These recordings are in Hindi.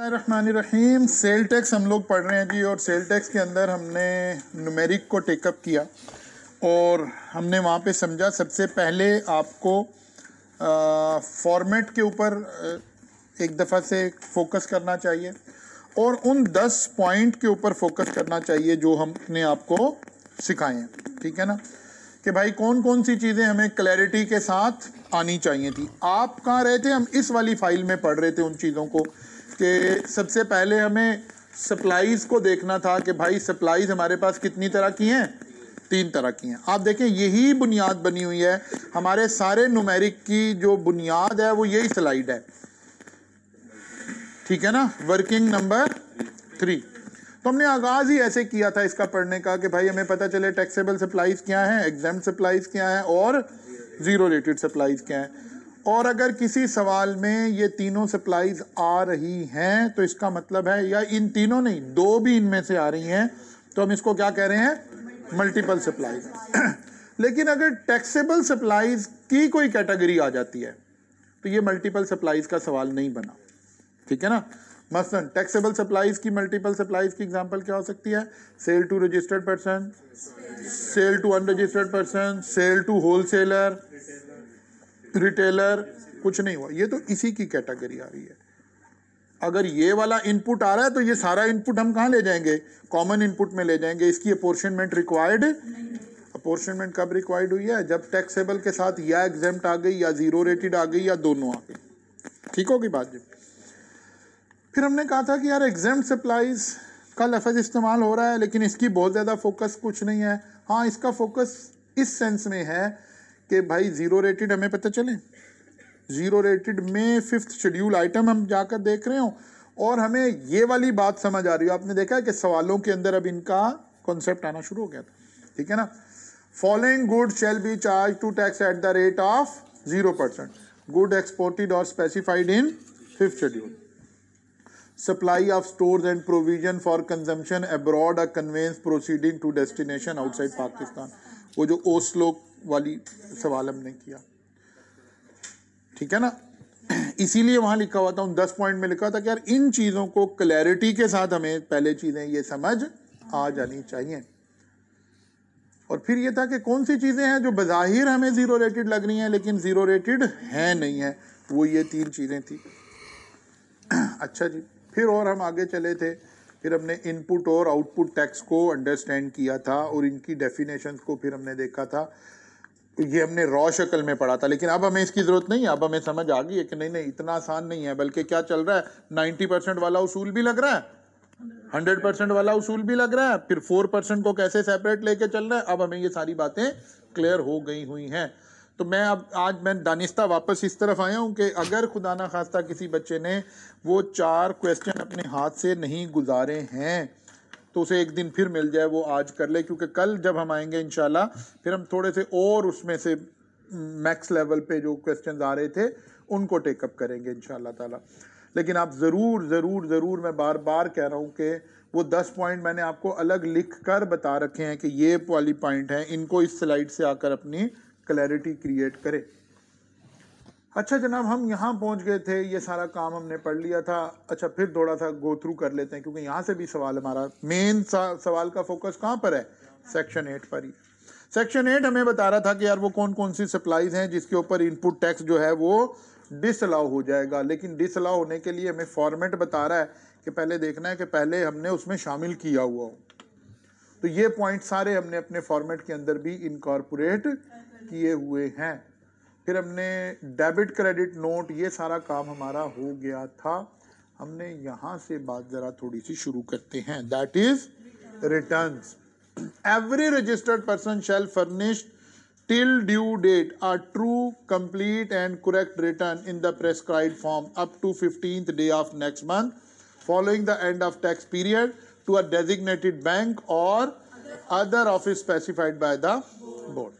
रहीम सेल टैक्स हम लोग पढ़ रहे हैं जी और सेल टैक्स के अंदर हमने नुमेरिक को टेकअप किया और हमने वहाँ पे समझा सबसे पहले आपको फॉर्मेट के ऊपर एक दफ़ा से फोकस करना चाहिए और उन दस पॉइंट के ऊपर फोकस करना चाहिए जो हमने आपको सिखाए हैं ठीक है ना कि भाई कौन कौन सी चीज़ें हमें क्लैरिटी के साथ आनी चाहिए थी आप कहाँ रहे थे हम इस वाली फाइल में पढ़ रहे थे उन चीज़ों को कि सबसे पहले हमें सप्लाईज को देखना था कि भाई सप्लाईज हमारे पास कितनी तरह की हैं तीन तरह की हैं आप देखें यही बुनियाद बनी हुई है हमारे सारे नुमेरिक की जो बुनियाद है वो यही स्लाइड है ठीक है ना वर्किंग नंबर थ्री तो हमने आगाज़ ही ऐसे किया था इसका पढ़ने का कि भाई हमें पता चले टैक्सेबल सप्लाईज क्या हैं एग्जाम सप्लाईज क्या हैं और ज़ीरो रेटेड सप्लाईज क्या हैं और अगर किसी सवाल में ये तीनों सप्लाईज आ रही हैं तो इसका मतलब है या इन तीनों नहीं दो भी इनमें से आ रही हैं तो हम इसको क्या कह रहे हैं मल्टीपल सप्लाईज लेकिन अगर टैक्सेबल सप्लाईज की कोई कैटेगरी आ जाती है तो ये मल्टीपल सप्लाईज का सवाल नहीं बना ठीक है ना मसलन टैक्सेबल सप्लाईज की मल्टीपल सप्लाईज की एग्जांपल क्या हो सकती है sale to registered person sale to unregistered person sale to wholesaler retailer कुछ नहीं हुआ ये तो इसी की कैटेगरी आ रही है अगर ये वाला इनपुट आ रहा है तो ये सारा इनपुट हम कहाँ ले जाएंगे कॉमन इनपुट में ले जाएंगे इसकी अपोर्शनमेंट रिक्वायर्ड अपोर्शनमेंट कब रिक्वायर्ड हुई है जब टैक्सेबल के साथ या एग्जाम आ गई या जीरो रेटेड आ गई या दोनों आ गई ठीक होगी बात जी फिर हमने कहा था कि यार एग्जाम सप्लाईज का लफज इस्तेमाल हो रहा है लेकिन इसकी बहुत ज़्यादा फोकस कुछ नहीं है हाँ इसका फोकस इस सेंस में है कि भाई ज़ीरो रेटेड हमें पता चले ज़ीरो रेटेड में फिफ्थ शेड्यूल आइटम हम जाकर देख रहे हो और हमें ये वाली बात समझ आ रही हो आपने देखा है कि सवालों के अंदर अब इनका कॉन्सेप्ट आना शुरू हो गया था ठीक है ना following good shall be charge to tax at the rate of zero percent good exported or specified in fifth schedule supply of store and provision for consumption abroad a conveyance proceeding to destination outside Pakistan वो जो ओस्लो वाली सवाल हमने किया ठीक है ना इसीलिए वहां लिखा हुआ था उन दस पॉइंट में लिखा था कि यार इन चीजों को क्लैरिटी के साथ हमें पहले चीजें ये समझ आ जानी चाहिए और फिर ये था कि कौन सी चीजें हैं जो बाहिर हमें जीरो रेटेड लग रही हैं लेकिन जीरो रेटेड है नहीं है वो ये तीन चीजें थी अच्छा जी फिर और हम आगे चले थे फिर हमने इनपुट और आउटपुट टैक्स को अंडरस्टैंड किया था और इनकी डेफिनेशन को फिर हमने देखा था ये हमने रॉ शक्ल में पढ़ा था लेकिन अब हमें इसकी ज़रूरत नहीं है अब हमें समझ आ गई है कि नहीं नहीं इतना आसान नहीं है बल्कि क्या चल रहा है नाइन्टी परसेंट वाला उसूल भी लग रहा है हंड्रेड परसेंट वाला उसूल भी लग रहा है फिर फोर परसेंट को कैसे सेपरेट लेके चल रहा है अब हमें ये सारी बातें क्लियर हो गई हुई हैं तो मैं अब आज मैं दानिस्ता वापस इस तरफ आया हूँ कि अगर खुदा ना खास्ता किसी बच्चे ने वो चार क्वेश्चन अपने हाथ से नहीं गुजारे हैं तो उसे एक दिन फिर मिल जाए वो आज कर ले क्योंकि कल जब हम आएंगे इन फिर हम थोड़े से और उसमें से मैक्स लेवल पे जो क्वेश्चन आ रहे थे उनको टेकअप करेंगे इन ताला लेकिन आप ज़रूर ज़रूर ज़रूर मैं बार बार कह रहा हूँ कि वो दस पॉइंट मैंने आपको अलग लिख कर बता रखे हैं कि ये वाली पॉइंट हैं इनको इस स्लाइड से आकर अपनी क्लैरिटी क्रिएट करें अच्छा जनाब हम यहाँ पहुँच गए थे ये सारा काम हमने पढ़ लिया था अच्छा फिर थोड़ा सा गो थ्रू कर लेते हैं क्योंकि यहाँ से भी सवाल हमारा मेन सवाल का फोकस कहाँ पर है सेक्शन एट पर ही सेक्शन एट हमें बता रहा था कि यार वो कौन कौन सी सप्लाईज हैं जिसके ऊपर इनपुट टैक्स जो है वो डिसअलाउ हो जाएगा लेकिन डिसअलाउ होने के लिए हमें फॉर्मेट बता रहा है कि पहले देखना है कि पहले हमने उसमें शामिल किया हुआ हो तो ये पॉइंट सारे हमने अपने फॉर्मेट के अंदर भी इनकॉर्पोरेट किए हुए हैं फिर हमने डेबिट क्रेडिट नोट ये सारा काम हमारा हो गया था हमने यहाँ से बात जरा थोड़ी सी शुरू करते हैं that is return every registered person shall furnish till due date a true complete and correct return in the prescribe form up to fifteen day of next month following the end of tax period to a designated bank or other office specified by the board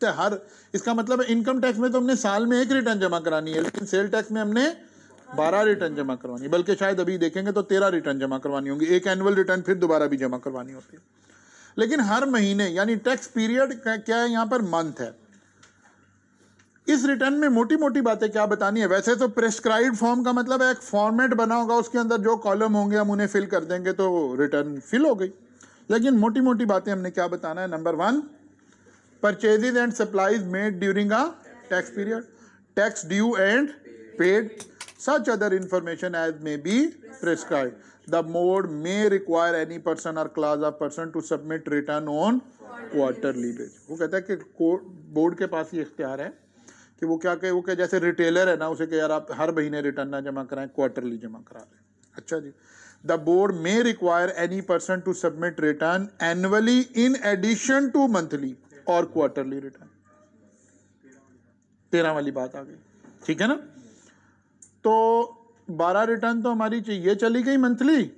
सकते हैं हर इसका मतलब इनकम टैक्स में तो हमने साल में एक रिटर्न जमा करानी है लेकिन सेल टैक्स में हमने बारह रिटर्न जमा करवानी बल्कि शायद अभी देखेंगे तो तेरह रिटर्न जमा करवानी होंगी एक एनुअल रिटर्न फिर दोबारा भी जमा करवानी होती है लेकिन हर महीने यानी टैक्स पीरियड क्या है यहां पर मंथ है इस रिटर्न में मोटी मोटी बातें क्या बतानी है वैसे तो प्रेस्क्राइब फॉर्म का मतलब एक फॉर्मेट बना होगा उसके अंदर जो कॉलम होंगे हम उन्हें फिल कर देंगे तो रिटर्न फिल हो गई लेकिन मोटी मोटी बातें हमने क्या बताना है number one purchases and supplies made during a tax period tax due and paid such other information as may be prescribed the board may require any person or class of person to submit return on quarterly basis वो कहता है कि बोर्ड के पास ये इख्तियार है कि वो क्या कहे वो कहे जैसे रिटेलर है ना उसे कहे यार आप हर महीने रिटर्न ना जमा कराएं क्वार्टरली जमा करा दें अच्छा जी the board may require any person to submit return annually in addition to monthly or quarterly return तेरह वाली बात आ गई ठीक है ना तो बारह रिटर्न तो हमारी चाहिए चली गई मंथली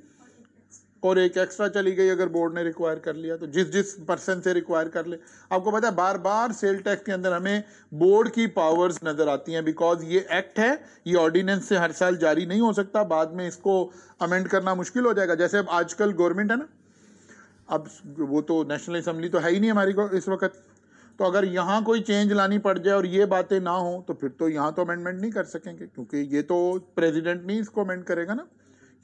और एक एक्स्ट्रा चली गई अगर बोर्ड ने रिक्वायर कर लिया तो जिस जिस पर्सन से रिक्वायर कर ले आपको पता है बार बार सेल टैक्स के अंदर हमें बोर्ड की पावर्स नज़र आती हैं बिकॉज ये एक्ट है ये ऑर्डिनेंस से हर साल जारी नहीं हो सकता बाद में इसको अमेंड करना मुश्किल हो जाएगा जैसे अब आजकल गवर्नमेंट है ना अब वो तो नेशनल असम्बली तो है ही नहीं हमारी को इस वक्त तो अगर यहाँ कोई चेंज लानी पड़ जाए और ये बातें ना हो तो फिर तो यहाँ तो अमेंडमेंट नहीं कर सकेंगे क्योंकि ये तो प्रेसिडेंट नहीं इसको अमेंड करेगा ना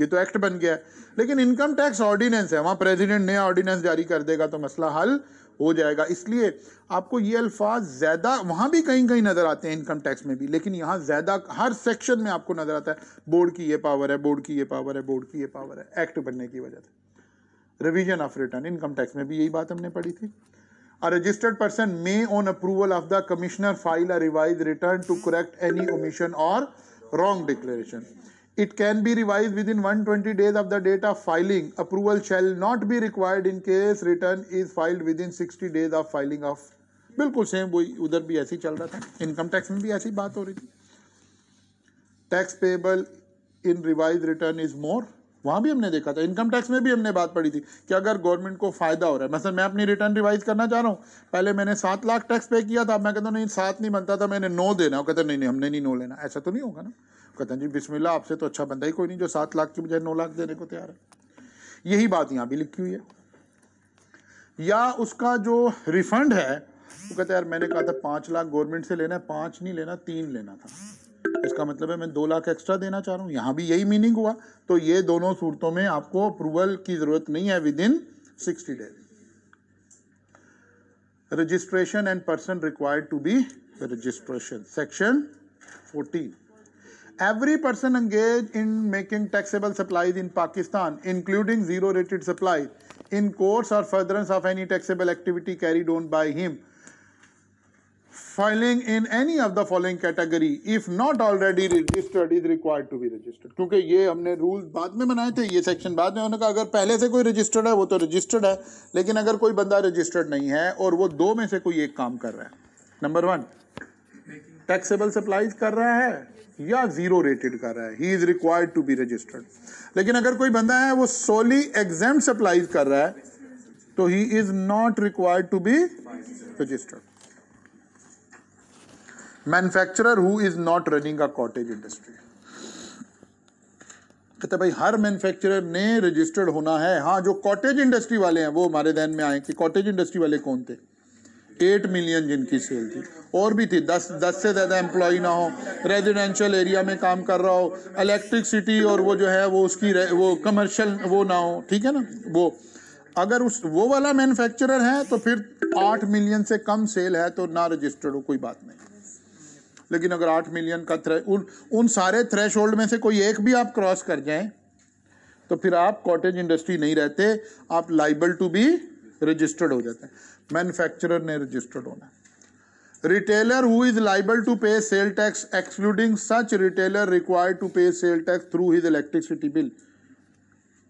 ये तो एक्ट बन गया है लेकिन इनकम टैक्स ऑर्डिनेंस है वहाँ प्रेसिडेंट नया ऑर्डिनेंस जारी कर देगा तो मसला हल हो जाएगा इसलिए आपको ये अल्फाज ज़्यादा वहाँ भी कहीं कहीं नज़र आते हैं इनकम टैक्स में भी लेकिन यहाँ ज़्यादा हर सेक्शन में आपको नज़र आता है बोर्ड की ये पावर है बोर्ड की ये पावर है बोर्ड की ये पावर है एक्ट बनने की वजह से revision of return income tax में भी यही बात हमने पढ़ी थी a registered person may on approval of the commissioner file a revise return to correct any omission or wrong declaration it can be revise within twenty days of the date of filing approval shall not be required in case return is filed within sixty days of filing of बिल्कुल सेम वही उधर भी ऐसे ही चल रहा था इनकम टैक्स में भी ऐसी बात हो रही थी tax payable in revise return is more वहाँ भी हमने देखा था इनकम टैक्स में भी हमने बात पढ़ी थी कि अगर गवर्नमेंट को फ़ायदा हो रहा है मतलब मैं अपनी रिटर्न रिवाइज करना चाह रहा हूँ पहले मैंने सात लाख टैक्स पे किया था मैं कहता नहीं सात नहीं बनता था मैंने नौ देना कहते नहीं नहीं हमने नहीं नौ लेना ऐसा तो नहीं होगा ना कहते जी बिस्मिल्ला आपसे तो अच्छा बंदा ही कोई नहीं जो सात लाख की बजाय नौ लाख देने को तैयार है यही बात यहाँ भी लिखी हुई है या उसका जो रिफंड है वो कहते यार मैंने कहा था पाँच लाख गवर्नमेंट से लेना है पाँच नहीं लेना तीन लेना था इसका मतलब है मैं दो लाख एक्स्ट्रा देना चाह रहा हूँ यहाँ भी यही मीनिंग हुआ तो ये दोनों सूरतों में आपको अप्रूवल की जरूरत नहीं है within sixty days registration and person required to be registration section 14 every person engaged in making taxable supplies in Pakistan, including zero-rated supplies, in course or furtherance of any taxable activity carried on by him, filing in any of the following category if not already registered is required to be registered क्योंकि ये हमने रूल बाद में बनाए थे ये सेक्शन बाद में उन्होंने कहा अगर पहले से कोई रजिस्टर्ड है वो तो रजिस्टर्ड है लेकिन अगर कोई बंदा रजिस्टर्ड नहीं है और वो दो में से कोई एक काम कर रहा है नंबर वन टैक्सेबल सप्लाईज कर रहा है या जीरो रेटेड कर रहा है he is required to be registered लेकिन अगर कोई बंदा है वो सोली एग्जाम सप्लाईज कर रहा है तो he is not required to be registered manufacturer who is not running a cottage industry कहते भाई हर मैन्युफैक्चरर ने रजिस्टर्ड होना है हाँ जो कॉटेज इंडस्ट्री वाले हैं वो हमारे ध्यान में आए कि कॉटेज इंडस्ट्री वाले कौन थे एट मिलियन जिनकी सेल थी और भी थी दस दस से ज़्यादा एम्प्लॉय ना हो रेजिडेंशियल एरिया में काम कर रहा हो इलेक्ट्रिसिटी और वो जो है वो उसकी वो कमर्शियल वो ना हो ठीक है ना वो अगर उस वो वाला मैन्युफैक्चरर है तो फिर आठ मिलियन से कम सेल है तो ना रजिस्टर्ड हो कोई बात नहीं लेकिन अगर आठ मिलियन का थ्रे उन उन सारे थ्रेश में से कोई एक भी आप क्रॉस कर जाएं तो फिर आप कॉटेज इंडस्ट्री नहीं रहते आप लाइबल टू बी रजिस्टर्ड हो जाते हैं मैन्युफैक्चरर ने रजिस्टर्ड होना retailer who is liable to pay sale tax excluding such retailer require to pay sale tax through his electricity bill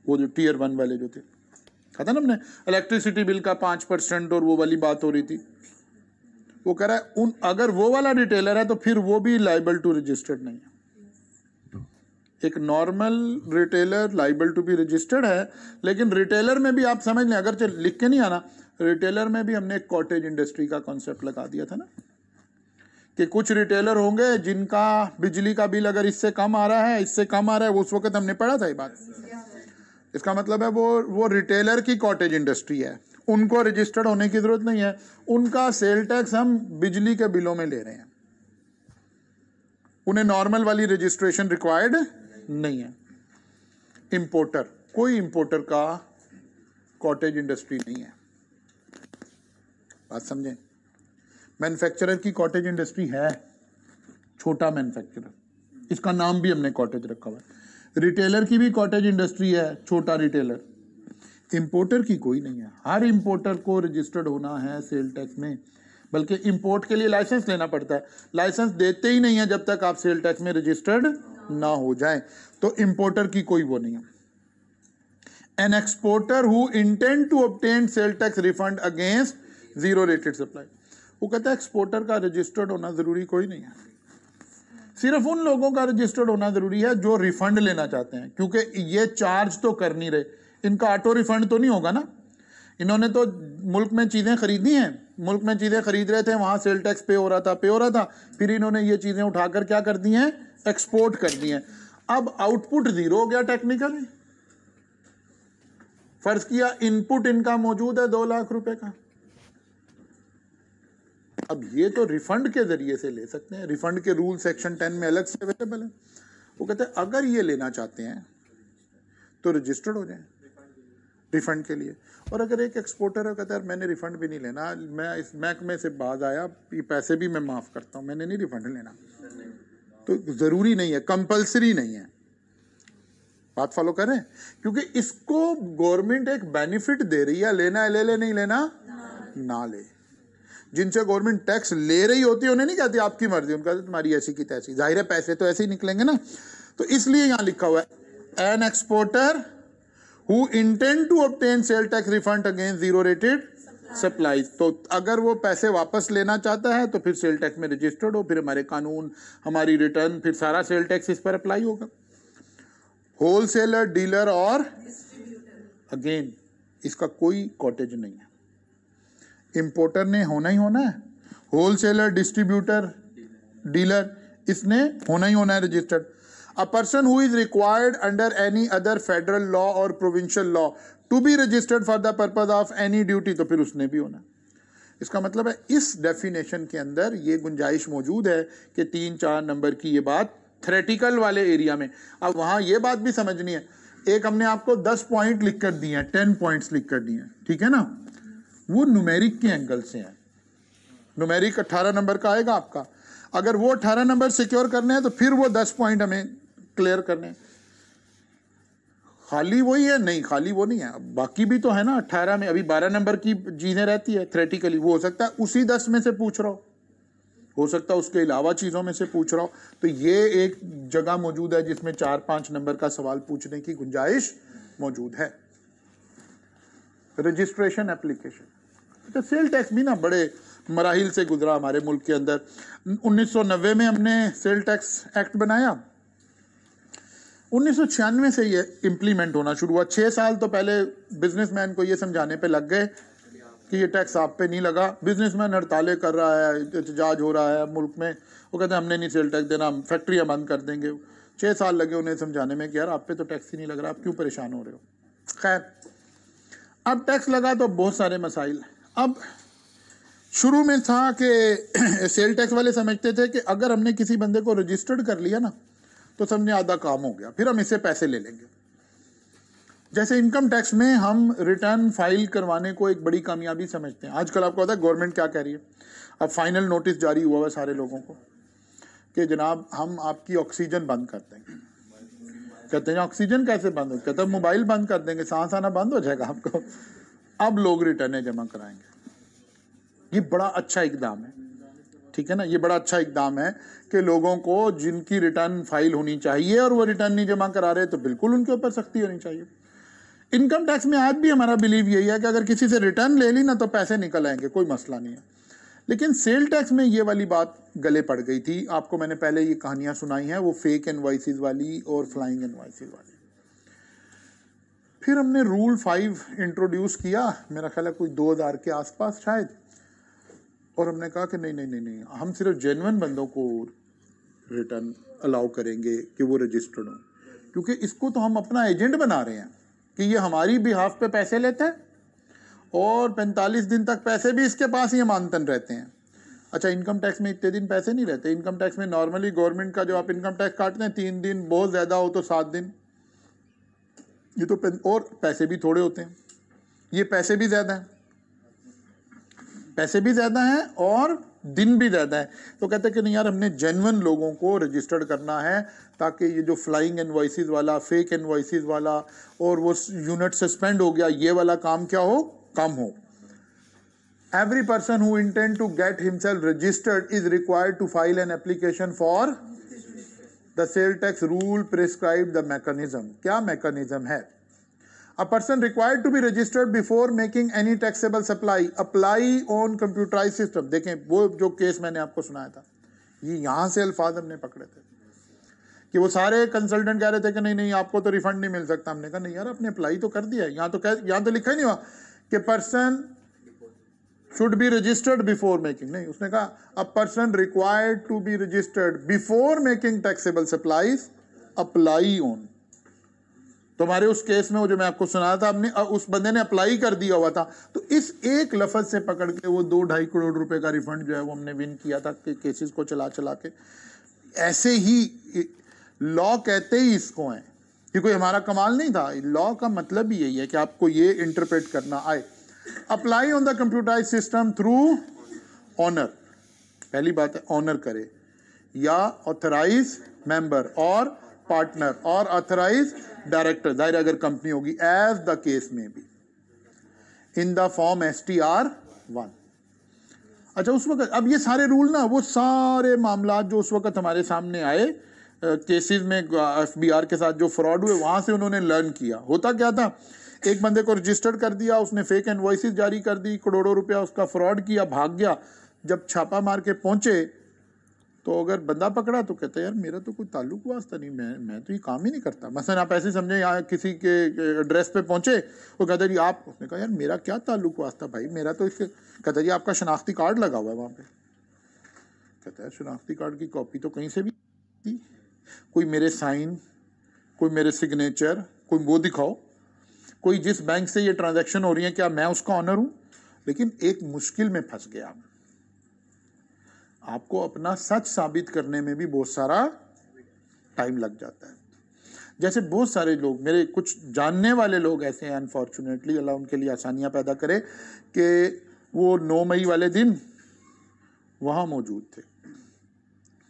वो जो टीयर वन वाले जो थे कहा था ना हमने इलेक्ट्रिसिटी बिल का पांच परसेंट और वो वाली बात हो रही थी वो कह रहा है उन अगर वो वाला रिटेलर है तो फिर वो भी लाइबल टू रजिस्टर्ड नहीं है एक normal retailer liable to be registered है लेकिन रिटेलर में भी आप समझ लें अगर चल लिख के नहीं आना रिटेलर में भी हमने एक कॉटेज इंडस्ट्री का कॉन्सेप्ट लगा दिया था ना कि कुछ रिटेलर होंगे जिनका बिजली का बिल अगर इससे कम आ रहा है इससे कम आ रहा है उस वक्त हमने पढ़ा था ये बात इसका मतलब है वो वो रिटेलर की कॉटेज इंडस्ट्री है उनको रजिस्टर्ड होने की जरूरत नहीं है उनका सेल टैक्स हम बिजली के बिलों में ले रहे हैं उन्हें नॉर्मल वाली रजिस्ट्रेशन रिक्वायर्ड नहीं है इंपोर्टर कोई इंपोर्टर का कॉटेज इंडस्ट्री नहीं है बात समझे मैन्युफैक्चरर की कॉटेज इंडस्ट्री है छोटा मैन्युफैक्चरर इसका नाम भी हमने कॉटेज रखा हुआ है रिटेलर की भी कॉटेज इंडस्ट्री है छोटा रिटेलर इम्पोर्टर की कोई नहीं है हर इम्पोर्टर को रजिस्टर्ड होना है सेल टैक्स में बल्कि इम्पोर्ट के लिए लाइसेंस लेना पड़ता है लाइसेंस देते ही नहीं है जब तक आप सेल टैक्स में रजिस्टर्ड ना हो जाए तो इम्पोर्टर की कोई वो नहीं है an exporter who intend to obtain sale tax refund against zero rated supply वो कहता है एक्सपोर्टर का रजिस्टर्ड होना ज़रूरी कोई नहीं है सिर्फ उन लोगों का रजिस्टर्ड होना ज़रूरी है जो रिफंड लेना चाहते हैं क्योंकि ये चार्ज तो कर नहीं रहे इनका ऑटो रिफंड तो नहीं होगा ना इन्होंने तो मुल्क में चीज़ें खरीदी हैं मुल्क में चीज़ें खरीद रहे थे वहाँ सेल टैक्स पे हो रहा था पे हो रहा था फिर इन्होंने ये चीज़ें उठाकर क्या कर दी हैं एक्सपोर्ट कर दी हैं अब आउटपुट ज़ीरो हो गया टेक्निकली फर्ज किया इनपुट इनका मौजूद है दो लाख रुपए का अब ये तो रिफंड के जरिए से ले सकते हैं रिफंड के रूल सेक्शन टेन में अलग से अवेलेबल है वो कहते हैं अगर ये लेना चाहते हैं तो रजिस्टर्ड हो जाए रिफंड के लिए और अगर एक एक्सपोर्टर है कहता है मैंने रिफंड भी नहीं लेना मैं इस महकमे से बाज आया ये पैसे भी मैं माफ़ करता हूँ मैंने नहीं रिफंड लेना तो ज़रूरी नहीं है कंपलसरी नहीं है बात फॉलो करें क्योंकि इसको गवर्नमेंट एक बेनिफिट दे रही है लेना है ले ले नहीं लेना ना ले जिनसे गवर्नमेंट टैक्स ले रही होती है उन्हें नहीं कहती आपकी मर्जी उनका तुम्हारी ऐसी की तैसी जाहिर है पैसे तो ऐसे ही निकलेंगे ना तो इसलिए यहां लिखा हुआ है an exporter who intend to obtain sale tax refund against zero rated supply तो अगर वो पैसे वापस लेना चाहता है तो फिर सेल टैक्स में रजिस्टर्ड हो फिर हमारे कानून हमारी रिटर्न फिर सारा सेल टैक्स इस पर अप्लाई होगा होलसेलर डीलर और अगेन इसका कोई कॉटेज नहीं है इम्पोर्टर ने होना ही होना है होलसेलर डिस्ट्रीब्यूटर डीलर इसने होना ही होना है registered a person who is required under any other federal law or provincial law to be registered for the purpose of any duty तो फिर उसने भी होना इसका मतलब है इस डेफिनेशन के अंदर ये गुंजाइश मौजूद है कि तीन चार नंबर की ये बात थ्रेटिकल वाले एरिया में अब वहां ये बात भी समझनी है एक हमने आपको दस पॉइंट लिख कर दिए हैं टेन पॉइंट लिख कर दिए हैं ठीक है ना वो नुमेरिक के एंगल से हैं नुमेरिक अट्ठारह नंबर का आएगा आपका अगर वो अट्ठारह नंबर सिक्योर करने हैं तो फिर वो दस पॉइंट हमें क्लियर करने खाली वही है नहीं खाली वो नहीं है बाकी भी तो है ना अट्ठारह में अभी बारह नंबर की जीने रहती है थ्रेटिकली वो हो सकता है उसी दस में से पूछ रहा हो हो सकता है उसके अलावा चीज़ों में से पूछ रहा हो तो ये एक जगह मौजूद है जिसमें चार पांच नंबर का सवाल पूछने की गुंजाइश मौजूद है रजिस्ट्रेशन एप्लीकेशन तो सेल टैक्स भी ना बड़े मराहल से गुजरा हमारे मुल्क के अंदर 1990 में हमने सेल टैक्स एक्ट बनाया उन्नीस से ये इम्प्लीमेंट होना शुरू हुआ छः साल तो पहले बिजनेसमैन को ये समझाने पे लग गए कि ये टैक्स आप पे नहीं लगा बिजनेसमैन हड़तालें कर रहा है एहतजाज हो रहा है मुल्क में वो कहते हैं हमने नहीं सेल टैक्स देना हम फैक्ट्रियाँ बंद कर देंगे छः साल लगे उन्हें समझाने में कि यार आप पे तो टैक्स ही नहीं लग रहा आप क्यों परेशान हो रहे हो खैर अब टैक्स लगा तो बहुत सारे मसाइल अब शुरू में था कि सेल टैक्स वाले समझते थे कि अगर हमने किसी बंदे को रजिस्टर्ड कर लिया ना तो समझे आधा काम हो गया फिर हम इसे पैसे ले लेंगे जैसे इनकम टैक्स में हम रिटर्न फाइल करवाने को एक बड़ी कामयाबी समझते हैं आजकल आपको पता है गवर्नमेंट क्या कह रही है अब फाइनल नोटिस जारी हुआ है सारे लोगों को कि जनाब हम आपकी ऑक्सीजन बंद कर देंगे कहते हैं ऑक्सीजन कैसे बंद हो कहते हैं मोबाइल बंद कर देंगे सांस आना बंद हो जाएगा आपको अब लोग रिटर्ने जमा कराएंगे ये बड़ा अच्छा इकदाम है ठीक है ना ये बड़ा अच्छा इकदाम है कि लोगों को जिनकी रिटर्न फाइल होनी चाहिए और वो रिटर्न नहीं जमा करा रहे तो बिल्कुल उनके ऊपर सख्ती होनी चाहिए इनकम टैक्स में आज भी हमारा बिलीव यही है कि अगर किसी से रिटर्न ले ली ना तो पैसे निकल आएंगे कोई मसला नहीं है लेकिन सेल टैक्स में ये वाली बात गले पड़ गई थी आपको मैंने पहले ये कहानियां सुनाई हैं वो फेक इन्वाइसिस वाली और फ्लाइंग इन्वाइसिस वाली फिर हमने रूल फाइव इंट्रोड्यूस किया मेरा ख्याल है कोई दो हज़ार के आसपास शायद और हमने कहा कि नहीं नहीं नहीं नहीं हम सिर्फ जेनवन बंदों को रिटर्न अलाउ करेंगे कि वो रजिस्टर्ड हों क्योंकि इसको तो हम अपना एजेंट बना रहे हैं कि ये हमारी बिहाफ पे पैसे लेते हैं और 45 दिन तक पैसे भी इसके पास ही मानतन रहते हैं अच्छा इनकम टैक्स में इतने दिन पैसे नहीं रहते इनकम टैक्स में नॉर्मली गवर्नमेंट का जो आप इनकम टैक्स काटते हैं तीन दिन बहुत ज़्यादा हो तो सात दिन ये तो और पैसे भी थोड़े होते हैं ये पैसे भी ज़्यादा हैं पैसे भी ज़्यादा हैं और दिन भी ज़्यादा है तो कहते हैं कि नहीं यार हमने जेनवन लोगों को रजिस्टर्ड करना है ताकि ये जो फ्लाइंग एन वाला फेक एन वाला और वो यूनिट सस्पेंड हो गया ये वाला काम क्या हो कम हो every person who intend to get himself registered is required to file an application for the sale tax rule prescribe the mechanism क्या मैकेनिज्म है A person required to be registered before making any taxable supply apply on computerized system. देखें वो जो केस मैंने आपको सुनाया था ये यहां से अल्फाज हमने पकड़े थे कि वो सारे कंसल्टेंट कह रहे थे कि नहीं नहीं आपको तो रिफंड नहीं मिल सकता हमने कहा नहीं यार आपने अप्लाई तो कर दिया है यहाँ तो कह यहाँ तो लिखा ही नहीं हुआ कि person should be registered before making नहीं उसने कहा a person required to be registered before making taxable supplies apply on तुम्हारे उस केस में वो जो मैं आपको सुनाया था आपने उस बंदे ने अप्लाई कर दिया हुआ था तो इस एक लफज से पकड़ के वो दो ढाई करोड़ रुपए का रिफंड जो है वो हमने विन किया था के, केसेस को चला चला के ऐसे ही लॉ कहते ही इसको हैं कि कोई हमारा कमाल नहीं था लॉ का मतलब ही यही है कि आपको ये इंटरप्रेट करना आए apply on the computerise system through owner पहली बात है ऑनर करे या authorise member or partner or authorise director जाहिर अगर कंपनी होगी एज द केस में भी in the form S T R one अच्छा उस वक्त अब ये सारे रूल ना वो सारे मामला जो उस वक्त हमारे सामने आए केसेस में एफ बी आर के साथ जो फ्रॉड हुए वहां से उन्होंने लर्न किया होता क्या था एक बंदे को रजिस्टर्ड कर दिया उसने फेक एनवॉइसिस जारी कर दी करोड़ों रुपया उसका फ्रॉड किया भाग गया जब छापा मार के पहुंचे तो अगर बंदा पकड़ा तो कहता है यार मेरा तो कोई ताल्लुक वास्ता नहीं मैं मैं तो ये काम ही नहीं करता मसलन आप ऐसे समझे यहाँ किसी के एड्रेस पे पहुँचे वो कहता जी आप उसने कहा यार मेरा क्या ताल्लुक वास्ता भाई मेरा तो इसके कहता जी आपका शनाख्ती कार्ड लगा हुआ है वहाँ पर कहता है शनाख्ती कार्ड की कॉपी तो कहीं से भी थी कोई मेरे साइन कोई मेरे सिग्नेचर कोई वो दिखाओ कोई जिस बैंक से ये ट्रांजेक्शन हो रही है क्या मैं उसका ऑनर हूँ लेकिन एक मुश्किल में फंस गया आपको अपना सच साबित करने में भी बहुत सारा टाइम लग जाता है जैसे बहुत सारे लोग मेरे कुछ जानने वाले लोग ऐसे हैं अनफॉर्चुनेटली अल्लाह उनके लिए आसानियाँ पैदा करे कि वो नौ मई वाले दिन वहाँ मौजूद थे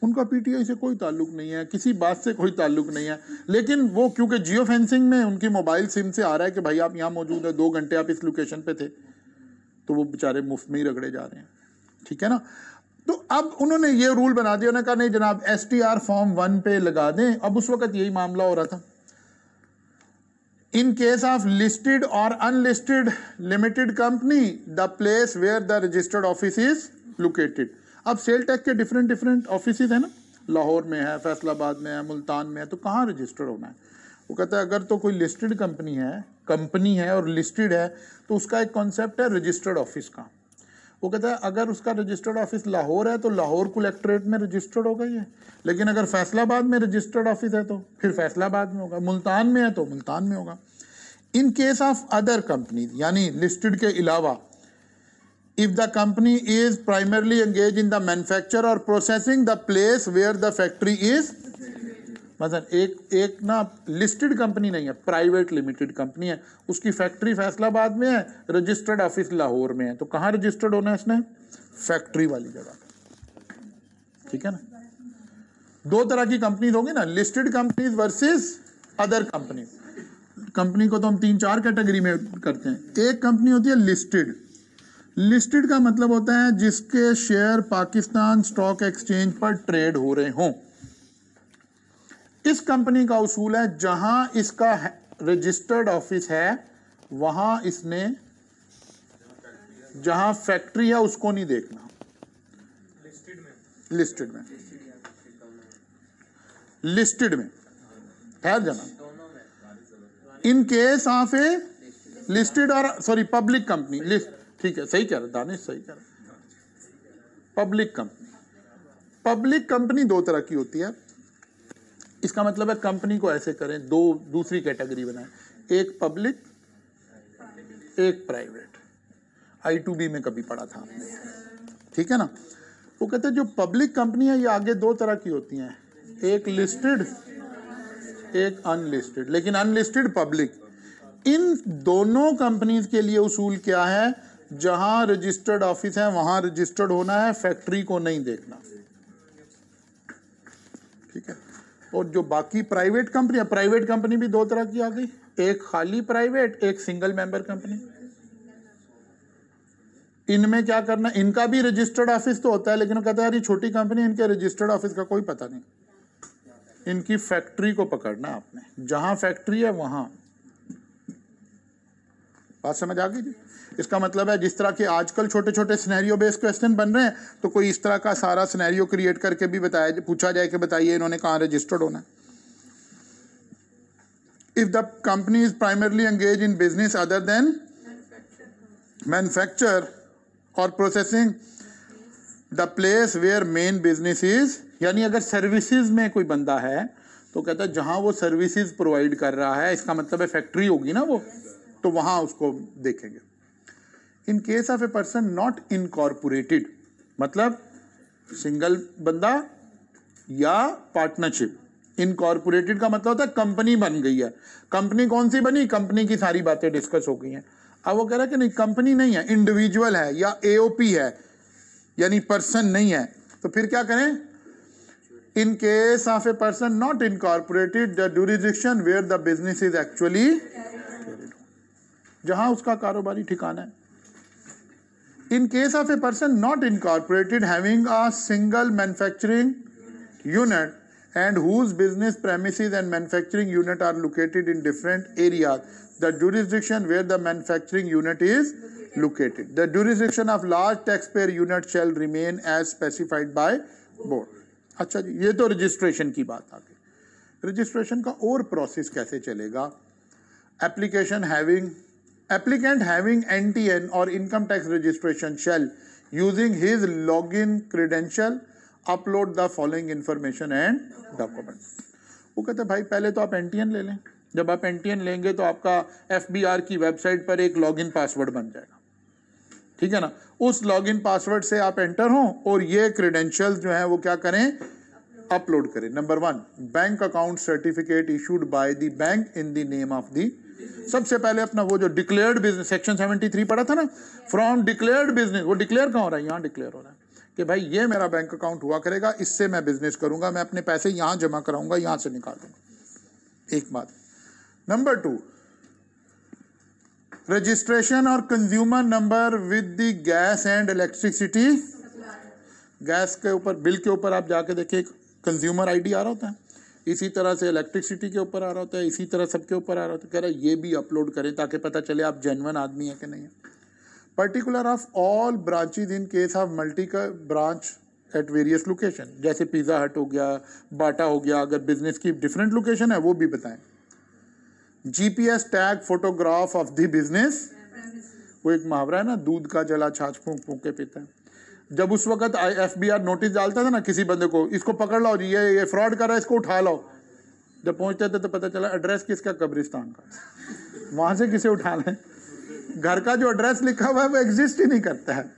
उनका पीटीआई से कोई ताल्लुक नहीं है किसी बात से कोई ताल्लुक नहीं है लेकिन वो क्योंकि जियो फेंसिंग में उनकी मोबाइल सिम से आ रहा है कि भाई आप यहाँ मौजूद है दो घंटे आप इस लोकेशन पे थे तो वो बेचारे मुफ्त में ही रगड़े जा रहे हैं ठीक है ना तो अब उन्होंने ये रूल बना दिया उन्होंने कहा नहीं जनाब S T R form one पे लगा दें अब उस वक्त यही मामला हो रहा था in case of listed or unlisted limited company the place where the registered office is located अब सेल टैक्स के डिफरेंट डिफरेंट ऑफिस है ना लाहौर में है फैसलाबाद में है मुल्तान में है तो कहाँ रजिस्टर्ड होना है वो कहता है अगर तो कोई लिस्टेड कंपनी है कंपनी है और लिस्टेड है तो उसका एक कॉन्सेप्ट है रजिस्टर्ड ऑफिस का वो कहता है अगर उसका रजिस्टर्ड ऑफिस लाहौर है तो लाहौर कलेक्ट्रेट में रजिस्टर्ड होगा ये लेकिन अगर फैसलाबाद में रजिस्टर्ड ऑफिस है तो फिर फैसलाबाद में होगा मुल्तान में है तो मुल्तान में होगा in case of other company यानी लिस्टेड के अलावा if the company is primarily engage in the manufacture or processing the place where the factory is मतलब एक एक ना लिस्टेड कंपनी नहीं है प्राइवेट लिमिटेड कंपनी है उसकी फैक्ट्री फैसलाबाद में है रजिस्टर्ड ऑफिस लाहौर में है तो कहाँ रजिस्टर्ड होना है इसने फैक्ट्री वाली जगह ठीक है ना दो तरह की कंपनीज होगी ना listed companies versus other company company को तो हम तीन चार कैटेगरी में करते हैं एक कंपनी होती है लिस्टेड लिस्टेड का मतलब होता है जिसके शेयर पाकिस्तान स्टॉक एक्सचेंज पर ट्रेड हो रहे हों इस कंपनी का उसूल है जहां इसका रजिस्टर्ड ऑफिस है वहां इसने जहां फैक्ट्री है उसको नहीं देखना लिस्टेड में लिस्टेड में ठहर जाना in case of a listed or sorry public company list ठीक है सही कह रहे दानिश सही कह रहे पब्लिक कंपनी पब्लिक कंपनी दो तरह की होती है इसका मतलब है कंपनी को ऐसे करें दो दूसरी कैटेगरी बनाएं एक पब्लिक एक प्राइवेट आई टू बी में कभी पढ़ा था आपने ठीक है ना वो कहते हैं जो पब्लिक कंपनी है ये आगे दो तरह की होती हैं एक लिस्टेड एक अनलिस्टेड लेकिन अनलिस्टेड पब्लिक इन दोनों कंपनीज के लिए उसूल क्या है जहां रजिस्टर्ड ऑफिस है वहां रजिस्टर्ड होना है फैक्ट्री को नहीं देखना ठीक है और जो बाकी प्राइवेट कंपनी प्राइवेट कंपनी भी दो तरह की आ गई एक खाली प्राइवेट एक सिंगल मेंबर कंपनी इनमें क्या करना इनका भी रजिस्टर्ड ऑफिस तो होता है लेकिन कहते हैं छोटी कंपनी इनके रजिस्टर्ड ऑफिस का कोई पता नहीं इनकी फैक्ट्री को पकड़ना आपने जहां फैक्ट्री है वहां बात समझ आ गई जी इसका मतलब है जिस तरह के आजकल छोटे छोटे स्नैरियो बेस्ड क्वेश्चन बन रहे हैं तो कोई इस तरह का सारा स्नैरियो क्रिएट करके भी बताया पूछा जाए कि बताइए इन्होंने कहाँ रजिस्टर्ड होना if the company is primarily engage in business other than manufacture or processing the place where main business is यानी अगर सर्विसेज में कोई बंदा है तो कहता है जहां वो सर्विसेज प्रोवाइड कर रहा है इसका मतलब है फैक्ट्री होगी ना वो तो वहां उसको देखेंगे in case of a person not incorporated मतलब सिंगल बंदा या पार्टनरशिप इनकॉर्पोरेटेड का मतलब होता है कंपनी बन गई है कंपनी कौन सी बनी कंपनी की सारी बातें डिस्कस हो गई हैं अब वो कह रहा है कि नहीं कंपनी नहीं है इंडिविजुअल है या एओपी है यानी पर्सन नहीं है तो फिर क्या करें in case of a person not incorporated the jurisdiction where the business is actually जहां उसका कारोबारी ठिकाना है in case of a person not incorporated having a single manufacturing unit and whose business premises and manufacturing unit are located in different areas the jurisdiction where the manufacturing unit is located the jurisdiction of large taxpayer unit shall remain as specified by board अच्छा जी ये तो रजिस्ट्रेशन की बात आ गई रजिस्ट्रेशन का और प्रोसेस कैसे चलेगा application having applicant having ntn or income tax registration shall using his login credential upload the following information and documents वो कहते भाई पहले तो आप एन ले लें जब आप एन लेंगे तो आपका आर की वेबसाइट पर एक लॉगिन पासवर्ड बन जाएगा ठीक है ना उस लॉगिन पासवर्ड से आप एंटर हो और ये क्रेडेंशियल जो है वो क्या करें अपलोड करें number one bank account certificate issued by the bank in the name of the सबसे पहले अपना वो जो डिक्लेयर्ड बिजनेस सेक्शन 73 पढ़ा था ना फ्रॉम डिक्लेयर्ड बिजनेस वो डिक्लेयर कहाँ हो रहा है यहाँ डिक्लेयर हो रहा है कि भाई ये मेरा बैंक अकाउंट हुआ करेगा इससे मैं बिजनेस करूंगा मैं अपने पैसे यहाँ जमा कराऊंगा यहाँ से निकाल दूंगा एक बात number two registration or consumer number with the gas and electricity gas के ऊपर बिल के ऊपर आप जाके देखिए कंज्यूमर आईडी आ रहा होता है इसी तरह से इलेक्ट्रिसिटी के ऊपर आ रहा होता है इसी तरह सबके ऊपर आ रहा होता है कह रहा है ये भी अपलोड करें ताकि पता चले आप जेनवन आदमी हैं कि नहीं है particular of all branches in case of multi का ब्रांच एट वेरियस लोकेशन जैसे पिज़्ज़ा हट हो गया बाटा हो गया अगर बिजनेस की डिफरेंट लोकेशन है वो भी बताएं S tag photograph of the business वो एक मुहावरा है ना दूध का जला छाछ फूक फूक के पीता है जब उस वक्त एफ बी आर नोटिस डालता था ना किसी बंदे को इसको पकड़ लो ये ये फ्रॉड कर रहा है इसको उठा लो जब पहुंचते थे तो पता चला एड्रेस किसका कब्रिस्तान का वहाँ से किसे उठा लें घर का जो एड्रेस लिखा हुआ है वो एग्जिस्ट ही नहीं करता है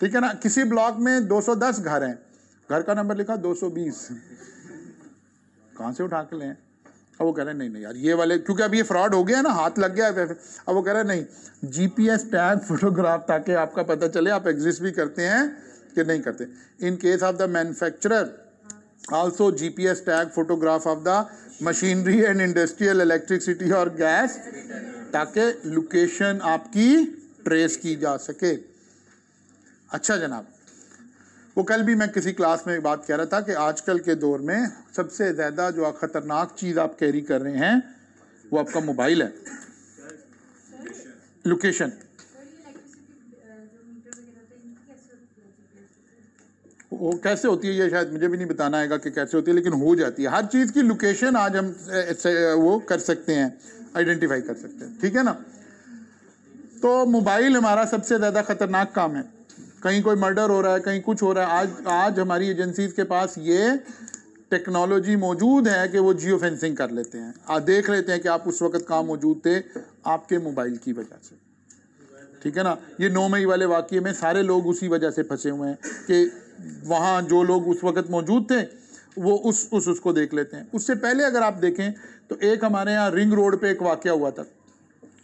ठीक है ना किसी ब्लॉक में 210 घर हैं घर का नंबर लिखा 220 कहाँ से उठा के लें अब वो कह रहे नहीं नहीं यार ये वाले क्योंकि अब ये फ्रॉड हो गया है ना हाथ लग गया है अब वो कह रहे नहीं जीपीएस टैग फोटोग्राफ ताकि आपका पता चले आप एग्जिस्ट भी करते हैं कि नहीं करते in case of the manufacturer also GPS tag photograph of the machinery and industrial electricity or gas ताकि लोकेशन आपकी ट्रेस की जा सके अच्छा जनाब वो कल भी मैं किसी क्लास में एक बात कह रहा था कि आजकल के दौर में सबसे ज़्यादा जो ख़तरनाक चीज़ आप कैरी कर रहे हैं वो आपका मोबाइल है लोकेशन वो कैसे होती है ये शायद मुझे भी नहीं बताना आएगा कि कैसे होती है लेकिन हो जाती है हर चीज़ की लोकेशन आज हम वो कर सकते हैं आइडेंटिफाई कर सकते हैं ठीक है ना तो मोबाइल हमारा सबसे ज़्यादा ख़तरनाक काम है कहीं कोई मर्डर हो रहा है कहीं कुछ हो रहा है आज आज हमारी एजेंसीज के पास ये टेक्नोलॉजी मौजूद है कि वो जियो फेंसिंग कर लेते हैं आ, देख लेते हैं कि आप उस वक्त कहाँ मौजूद थे आपके मोबाइल की वजह से ठीक है ना ये नौ मई वाले वाक्य में सारे लोग उसी वजह से फंसे हुए हैं कि वहाँ जो लोग उस वक्त मौजूद थे वो उस उस उसको देख लेते हैं उससे पहले अगर आप देखें तो एक हमारे यहाँ रिंग रोड पे एक वाक्य हुआ था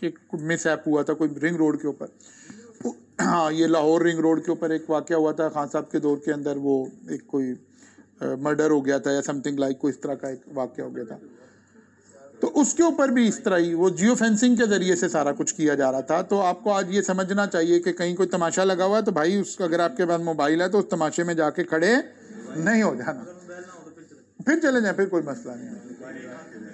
एक मिस ऐप हुआ था कोई रिंग रोड के ऊपर हाँ ये लाहौर रिंग रोड के ऊपर एक वाक़ हुआ था खान साहब के दौर के अंदर वो एक कोई मर्डर हो गया था या समथिंग लाइक कोई इस तरह का एक वाक़ हो गया था तो उसके ऊपर भी इस तरह ही वो जियो फेंसिंग के ज़रिए से सारा कुछ किया जा रहा था तो आपको आज ये समझना चाहिए कि कहीं कोई तमाशा लगा हुआ है तो भाई उस अगर आपके पास मोबाइल है तो उस तमाशे में जाके खड़े नहीं हो जाना फिर चले जाए फिर कोई मसला नहीं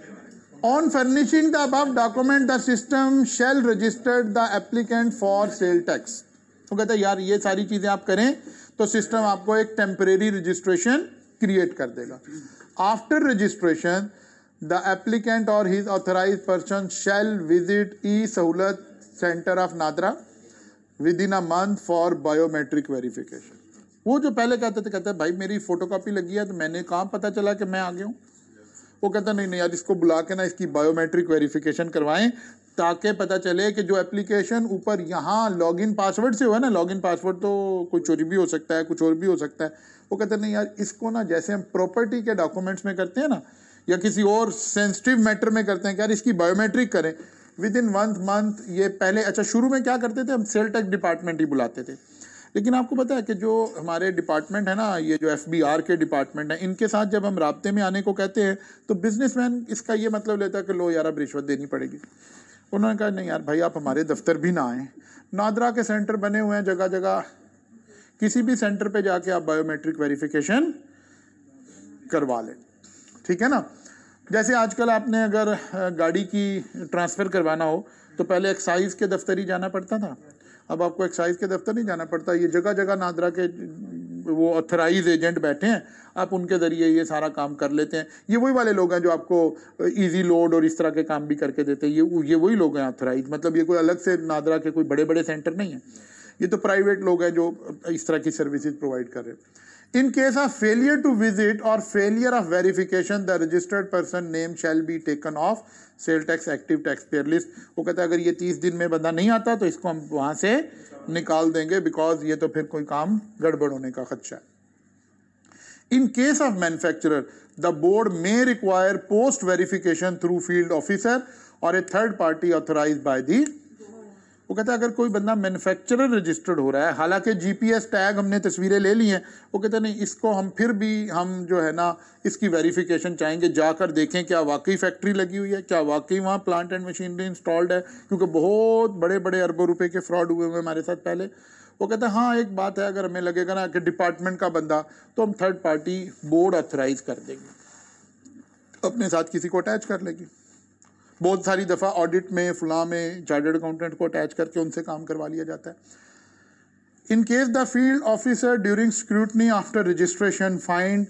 On furnishing the above document, the system shall register the applicant for sale tax. तो कहते हैं यार ये सारी चीज़ें आप करें तो सिस्टम आपको एक टेम्परेरी रजिस्ट्रेशन क्रिएट कर देगा after registration the applicant or his authorise person shall visit e Sahulat centre of NADRA within a month for biometric verification वो जो पहले कहते थे कहते हैं भाई मेरी फोटोकॉपी लगी है तो मैंने कहाँ पता चला कि मैं आ गया हूँ वो कहता नहीं नहीं यार इसको बुला के ना इसकी बायोमेट्रिक वेरिफिकेशन करवाएं ताकि पता चले कि जो एप्लीकेशन ऊपर यहाँ लॉग इन पासवर्ड से हुआ ना लॉग इन पासवर्ड तो कोई चोरी भी हो सकता है कुछ और भी हो सकता है वो कहते नहीं यार इसको ना जैसे हम प्रॉपर्टी के डॉक्यूमेंट्स में करते हैं ना या किसी और सेंसिटिव मैटर में करते हैं कि यार इसकी बायोमेट्रिक करें विद इन वन मंथ ये पहले अच्छा शुरू में क्या करते थे हम सेल टेक डिपार्टमेंट ही बुलाते थे लेकिन आपको पता है कि जो हमारे डिपार्टमेंट है ना ये जो एफ के डिपार्टमेंट है इनके साथ जब हम रबते में आने को कहते हैं तो बिजनेस इसका ये मतलब लेता है कि लो यार अब रिश्वत देनी पड़ेगी उन्होंने कहा नहीं यार भाई आप हमारे दफ्तर भी ना आएँ नादरा के सेंटर बने हुए हैं जगह जगह किसी भी सेंटर पे जाके आप बायोमेट्रिक वेरिफिकेशन करवा लें ठीक है ना जैसे आजकल आपने अगर गाड़ी की ट्रांसफ़र करवाना हो तो पहले एक्साइज के दफ्तर ही जाना पड़ता था अब आपको एक्साइज के दफ्तर नहीं जाना पड़ता ये जगह जगह नादरा के वो ऑथराइज एजेंट बैठे हैं आप उनके ज़रिए ये सारा काम कर लेते हैं ये वही वाले लोग हैं जो आपको इजी लोड और इस तरह के काम भी करके देते हैं ये ये वही लोग हैं ऑथराइज मतलब ये कोई अलग से नादरा के कोई बड़े बड़े सेंटर नहीं है ये तो प्राइवेट लोग हैं जो इस तरह की सर्विसेज प्रोवाइड कर रहे हैं in case of failure to visit or failure of verification the registered person name shall be taken off sale tax active taxpayer list वो कहता है अगर ये तीस दिन में बंदा नहीं आता तो इसको हम वहाँ से निकाल देंगे बिकॉज ये तो फिर कोई काम गड़बड़ होने का खदशा है in case of manufacturer the board may require post verification through field officer or a third party authorise by the वो कहता है अगर कोई बंदा मैन्युफैक्चरर रजिस्टर्ड हो रहा है हालांकि जीपीएस टैग हमने तस्वीरें ले ली हैं वो कहते नहीं इसको हम फिर भी हम जो है ना इसकी वेरिफिकेशन चाहेंगे जाकर देखें क्या वाकई फैक्ट्री लगी हुई है क्या वाकई वहाँ प्लांट एंड मशीनरी इंस्टॉल्ड है क्योंकि बहुत बड़े बड़े अरबों रुपये के फ्रॉड हुए हुए हमारे साथ पहले वो कहते हैं हाँ एक बात है अगर हमें लगेगा ना कि डिपार्टमेंट का बंदा तो हम थर्ड पार्टी बोर्ड ऑथराइज कर देंगे अपने साथ किसी को अटैच कर लेगी बहुत सारी दफ़ा ऑडिट में फुला में चार्टर्ड अकाउंटेंट को अटैच करके उनसे काम करवा लिया जाता है in case the field officer during scrutiny after registration find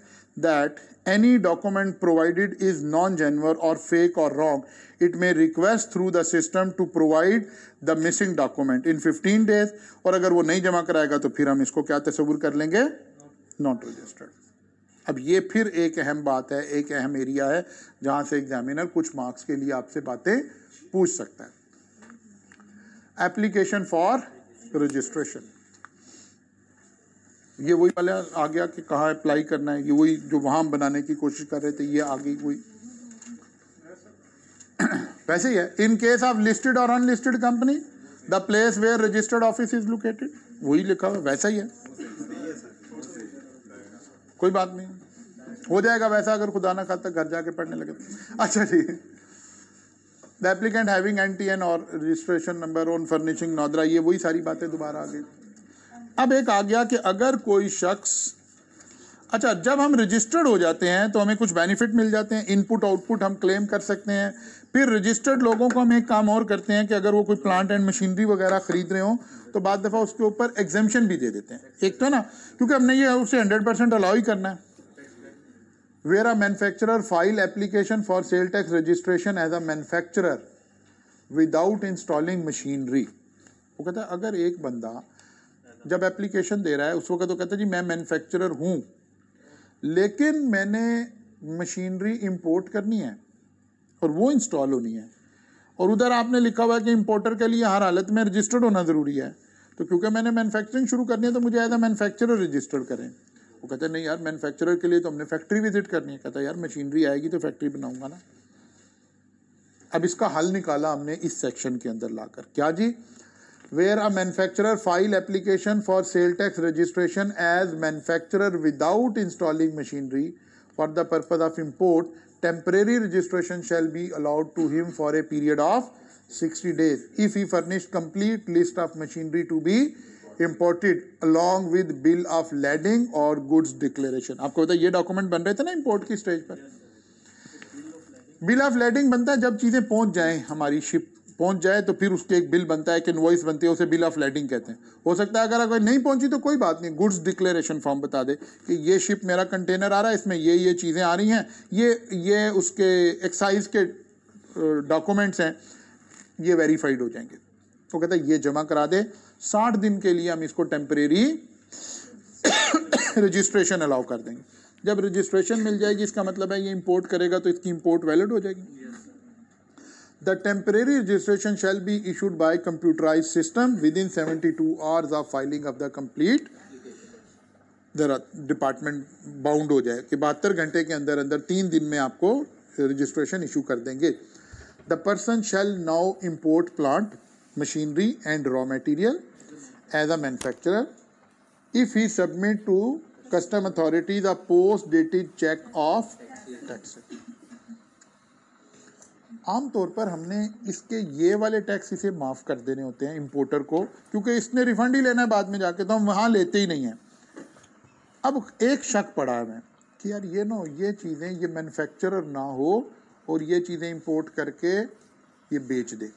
that any document provided is non genuine or fake or wrong it may request through the system to provide the missing document in fifteen days और अगर वो नहीं जमा कराएगा तो फिर हम इसको क्या तस्वूर कर लेंगे नॉट रजिस्टर्ड अब ये फिर एक अहम बात है एक अहम एरिया है जहां से एग्जामिनर कुछ मार्क्स के लिए आपसे बातें पूछ सकता है एप्लीकेशन फॉर रजिस्ट्रेशन ये वही वाला आ गया कि कहा अप्लाई करना है ये वही जो वहां बनाने की कोशिश कर रहे थे ये आ गई वही वैसे ही है in case of listed or unlisted company the place where registered office is located वही लिखा हुआ वैसा ही है कोई बात नहीं हो जाएगा वैसा अगर खुदा ना खाता घर जाके पढ़ने लगे अच्छा जी the applicant having N T N or registration number on furnishing NADRA ये वही सारी बातें दोबारा आ गई अब एक आ गया कि अगर कोई शख्स अच्छा जब हम रजिस्टर्ड हो जाते हैं तो हमें कुछ बेनिफिट मिल जाते हैं इनपुट आउटपुट हम क्लेम कर सकते हैं फिर रजिस्टर्ड लोगों को हम एक काम और करते हैं कि अगर वो कोई प्लांट एंड मशीनरी वगैरह खरीद रहे हो तो बाद दफ़ा उसके ऊपर एग्जेम्पन भी दे देते हैं एक तो ना क्योंकि हमने ये उसे हंड्रेड परसेंट अलाउ ही करना है where a manufacturer file application for sale tax registration as a manufacturer without installing machinery वो कहता है अगर एक बंदा जब एप्लीकेशन दे रहा है उस वक्त वो कहता है जी मैं मैन्युफैक्चरर हूँ लेकिन मैंने मशीनरी इंपोर्ट करनी है और वो इंस्टॉल होनी है और उधर आपने लिखा हुआ है कि इंपोर्टर के लिए हर हालत में रजिस्टर्ड होना ज़रूरी है तो क्योंकि मैंने मैन्युफैक्चरिंग शुरू करनी है तो मुझे आया मैन्युफैक्चरर रजिस्टर करें वो कहते नहीं यार मैन्युफैक्चरर के लिए तो हमने फैक्ट्री विजिट करनी है कहता यार मशीनरी आएगी तो फैक्ट्री बनाऊंगा ना अब इसका हल निकाला हमने इस सेक्शन के अंदर लाकर क्या जी where a manufacturer file application for sale tax registration as manufacturer without installing machinery for the purpose of import temporary registration shall be allowed to him for a period of 60 days if he furnished complete list of machinery to be imported along with bill of lading or goods declaration आपको पता ये डॉक्यूमेंट बन रहे थे ना इम्पोर्ट की स्टेज पर बिल ऑफ लैंडिंग बनता है जब चीज़ें पहुंच जाएं हमारी शिप पहुंच जाए तो फिर उसके एक बिल बनता है कि इन्वॉइस बनती है उसे बिल ऑफ लैंडिंग कहते हैं हो सकता है अगर अगर नहीं पहुंची तो कोई बात नहीं गुड्स डिक्लेरेशन फॉर्म बता दे कि ये शिप मेरा कंटेनर आ रहा है इसमें ये ये चीज़ें आ रही हैं ये ये उसके एक्साइज के डॉक्यूमेंट्स हैं ये वेरीफाइड हो जाएंगे तो कहता है ये जमा करा दे साठ दिन के लिए हम इसको टेम्परेरी रजिस्ट्रेशन अलाउ कर देंगे जब रजिस्ट्रेशन मिल जाएगी इसका मतलब है ये इंपोर्ट करेगा तो इसकी इंपोर्ट वैलिड हो जाएगी the temporary registration shall be issued by computerise system within seventy two hours of filing of the complete जरा डिपार्टमेंट बाउंड हो जाए कि बहत्तर घंटे के अंदर अंदर तीन दिन में आपको रजिस्ट्रेशन इशू कर देंगे the person shall now import plant, machinery and raw material as a manufacturer. If he submit to custom authority the post dated check of tax. आम तौर पर हमने इसके ये वाले टैक्स इसे माफ़ कर देने होते हैं इंपोर्टर को क्योंकि इसने रिफंड ही लेना है बाद में जाके तो हम वहाँ लेते ही नहीं हैं अब एक शक पड़ा है मैं कि यार ये ना ये चीज़ें ये मैन्युफैक्चरर ना हो और ये चीज़ें इंपोर्ट करके ये बेच दे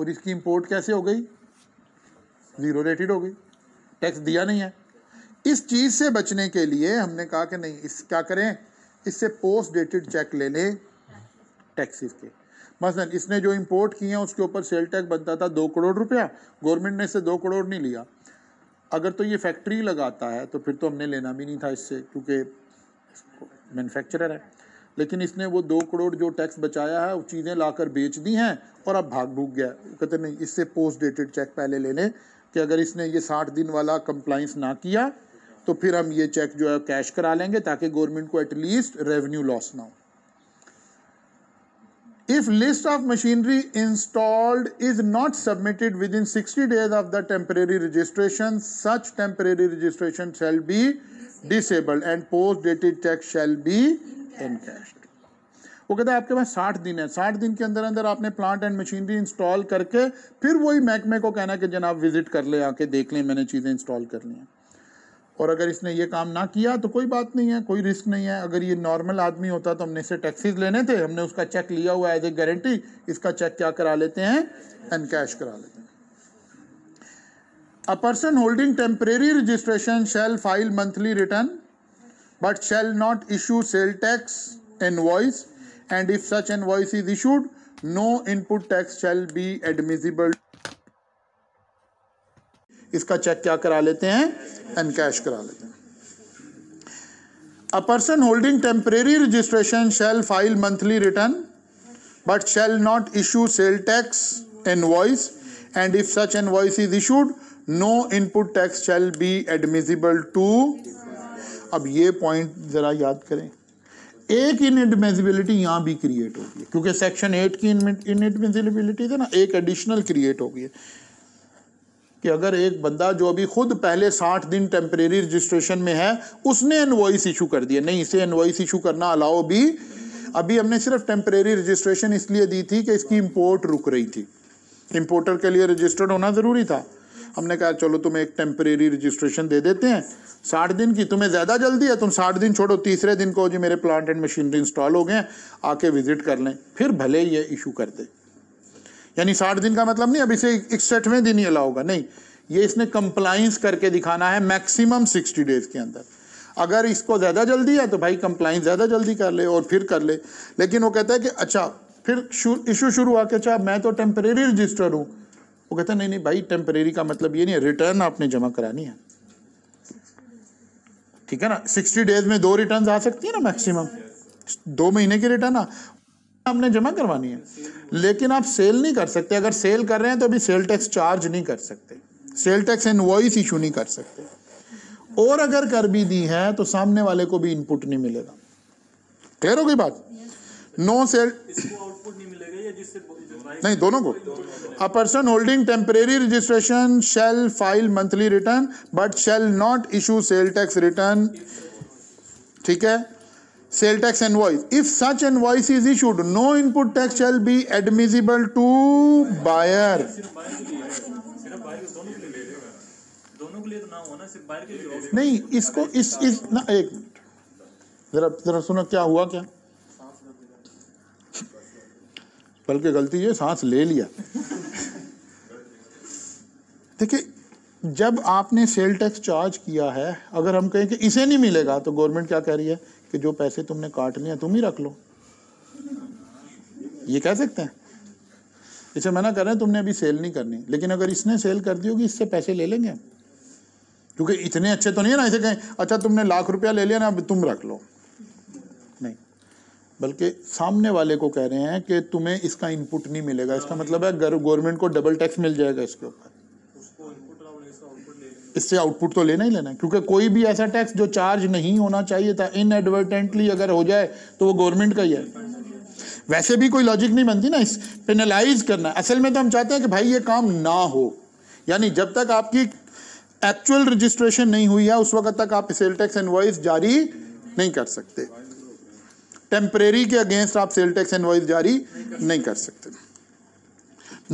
और इसकी इंपोर्ट कैसे हो गई ज़ीरो रेटेड हो गई टैक्स दिया नहीं है इस चीज़ से बचने के लिए हमने कहा कि नहीं इस क्या करें इससे पोस्ट डेटेड चेक ले लें टैक्सीज के मसलन इसने जो इंपोर्ट किए हैं उसके ऊपर सेल टैक्स बनता था दो करोड़ रुपया गवर्नमेंट ने इससे दो करोड़ नहीं लिया अगर तो ये फैक्ट्री लगाता है तो फिर तो हमने लेना भी नहीं था इससे क्योंकि मैन्युफैक्चरर है लेकिन इसने वो दो करोड़ जो टैक्स बचाया है वो चीज़ें लाकर बेच दी हैं और अब भाग भूक गया कहते नहीं इससे पोस्ट डेटेड चेक पहले लेने कि अगर इसने ये साठ दिन वाला कंप्लाइंस ना किया तो फिर हम ये चेक जो है कैश करा लेंगे ताकि गवर्नमेंट को एटलीस्ट रेवन्यू लॉस ना हो if list of machinery installed is not submitted within sixty days of the temporary registration such temporary registration shall be disabled and post dated cheque shall be encashed वो कहता है आपके पास साठ दिन है साठ दिन के अंदर अंदर आपने प्लांट एंड मशीनरी इंस्टॉल करके फिर वही महकमे को कहना कि जनाब विजिट कर ले आके देख लें मैंने चीज़ें इंस्टॉल कर ली हैं और अगर इसने ये काम ना किया तो कोई बात नहीं है कोई रिस्क नहीं है अगर ये नॉर्मल आदमी होता तो हमने इसे टैक्सीज लेने थे हमने उसका चेक लिया हुआ एज ए गारंटी इसका चेक क्या करा लेते हैं कैश करा लेते हैं a person holding temporary registration shall file monthly return but shall not issue sale tax invoice and if such invoice is issued no input tax shall be admissible इसका चेक क्या करा लेते हैं कैश करा लेते हैं a person holding temporary registration shall file monthly return but shall not issue sale tax voice and if such voice is issued no input tax shall be admissible to अब ये पॉइंट ज़रा याद करें एक इनएडमिजिबिलिटी यहां भी क्रिएट होगी क्योंकि सेक्शन एट की इनएडमिजिबिलिटी थे ना एक एडिशनल क्रिएट होगी कि अगर एक बंदा जो अभी खुद पहले साठ दिन टेम्परेरी रजिस्ट्रेशन में है उसने एनवॉइस इशू कर दिया नहीं इसे एनवॉइस इशू करना अलाउ भी अभी हमने सिर्फ टेम्परेरी रजिस्ट्रेशन इसलिए दी थी कि इसकी इंपोर्ट रुक रही थी इंपोर्टर के लिए रजिस्टर्ड होना ज़रूरी था हमने कहा चलो तुम्हें एक टेम्परेरी रजिस्ट्रेशन दे देते हैं साठ दिन की तुम्हें ज़्यादा जल्दी है तुम साठ दिन छोड़ो तीसरे दिन को जी मेरे प्लांट एंड मशीनरी इंस्टॉल हो गए आके विजिट कर लें फिर भले ही ये इशू कर दे यानी साठ दिन का मतलब नहीं अब इसे इकसठवें दिन ही अला होगा नहीं ये इसने कंप्लाइंस करके दिखाना है मैक्सिमम सिक्सटी डेज के अंदर अगर इसको ज़्यादा जल्दी है तो भाई कंप्लाइंस ज़्यादा जल्दी कर ले और फिर कर ले लेकिन वो कहता है कि अच्छा फिर इशू शुरू हुआ कि अच्छा मैं तो टेम्परेरी रजिस्टर हूँ वो कहता नहीं नहीं भाई टेम्परेरी का मतलब ये नहीं है रिटर्न आपने जमा करानी है ठीक है ना सिक्सटी डेज में दो रिटर्न आ सकती है ना मैक्सिमम दो महीने की रिटर्न आपने जमा करवानी है लेकिन आप सेल नहीं कर सकते अगर सेल कर रहे हैं तो अभी सेल टैक्स चार्ज नहीं कर सकते सेल टैक्स वॉइस इशू नहीं कर सकते और अगर कर भी दी है तो सामने वाले को भी इनपुट नहीं मिलेगा कह रहे हो कोई बात नो सेल आउटपुट नहीं मिलेगा या जिससे नहीं दोनों को a person holding temporary registration shall file monthly return but shall not issue sale tax return ठीक है sale tax invoice if such invoice is issued no input tax shall be admissible to buyer नहीं इसको इस इस ना एक जरा जरा सुनो क्या हुआ क्या बल्कि गलती ये सांस ले लिया देखिए जब आपने सेल टैक्स चार्ज किया है अगर हम कहें कि इसे नहीं मिलेगा तो गवर्नमेंट क्या कह रही है कि जो पैसे तुमने काट लिया तुम ही रख लो ये कह सकते हैं इसे मना कर रहे हैं तुमने अभी सेल नहीं करनी लेकिन अगर इसने सेल कर दी होगी इससे पैसे ले लेंगे क्योंकि इतने अच्छे तो नहीं है ना इसे कहें अच्छा तुमने लाख रुपया ले लिया ना अब तुम रख लो बल्कि सामने वाले को कह रहे हैं कि तुम्हें इसका इनपुट नहीं मिलेगा इसका मतलब है गवर्नमेंट को डबल टैक्स मिल जाएगा इसके ऊपर तो इससे आउटपुट तो लेना ही लेना है क्योंकि कोई भी ऐसा टैक्स जो चार्ज नहीं होना चाहिए था इनएडवर्टेंटली अगर हो जाए तो वो गवर्नमेंट का ही है वैसे भी कोई लॉजिक नहीं बनती ना इस पेनलाइज करना असल में तो हम चाहते हैं कि भाई ये काम ना हो यानी जब तक आपकी एक्चुअल रजिस्ट्रेशन नहीं हुई है उस वक्त तक आप सेल टैक्स एनवाइस जारी नहीं कर सकते टेम्परेरी के अगेंस्ट आप सेल टैक्स इनवॉइस जारी नहीं कर सकते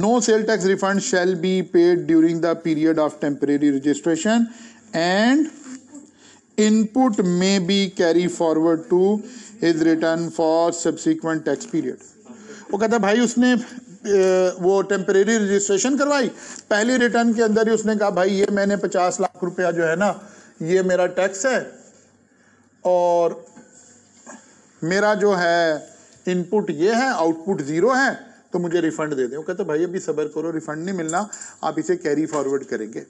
no sale tax refund shall be paid during the period of temporary registration and input may be carry forward to his return for subsequent tax period वो कहता भाई उसने वो टेम्परेरी रजिस्ट्रेशन करवाई पहली रिटर्न के अंदर ही उसने कहा भाई ये मैंने पचास लाख रुपया जो है ना ये मेरा टैक्स है और मेरा जो है इनपुट ये है आउटपुट ज़ीरो है तो मुझे रिफंड दे दें कहते भाई अभी सबर करो रिफंड नहीं मिलना आप इसे कैरी फॉरवर्ड करेंगे